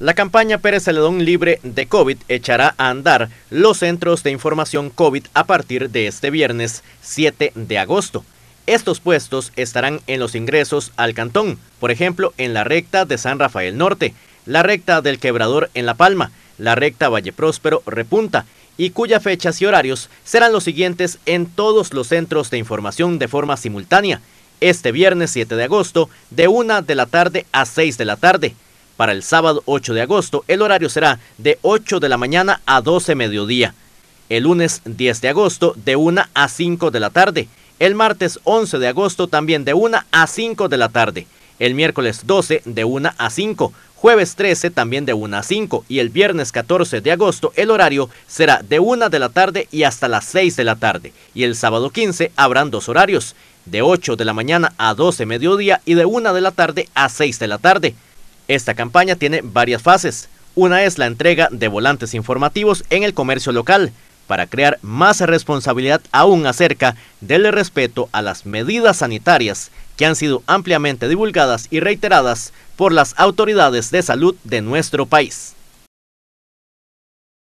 La campaña Pérez Celedón Libre de COVID echará a andar los centros de información COVID a partir de este viernes 7 de agosto. Estos puestos estarán en los ingresos al cantón, por ejemplo, en la recta de San Rafael Norte, la recta del Quebrador en La Palma, la recta Valle Próspero Repunta, y cuyas fechas y horarios serán los siguientes en todos los centros de información de forma simultánea, este viernes 7 de agosto, de 1 de la tarde a 6 de la tarde, para el sábado 8 de agosto, el horario será de 8 de la mañana a 12 mediodía. El lunes 10 de agosto, de 1 a 5 de la tarde. El martes 11 de agosto, también de 1 a 5 de la tarde. El miércoles 12, de 1 a 5. Jueves 13, también de 1 a 5. Y el viernes 14 de agosto, el horario será de 1 de la tarde y hasta las 6 de la tarde. Y el sábado 15, habrán dos horarios. De 8 de la mañana a 12 mediodía y de 1 de la tarde a 6 de la tarde. Esta campaña tiene varias fases. Una es la entrega de volantes informativos en el comercio local para crear más responsabilidad aún acerca del respeto a las medidas sanitarias que han sido ampliamente divulgadas y reiteradas por las autoridades de salud de nuestro país.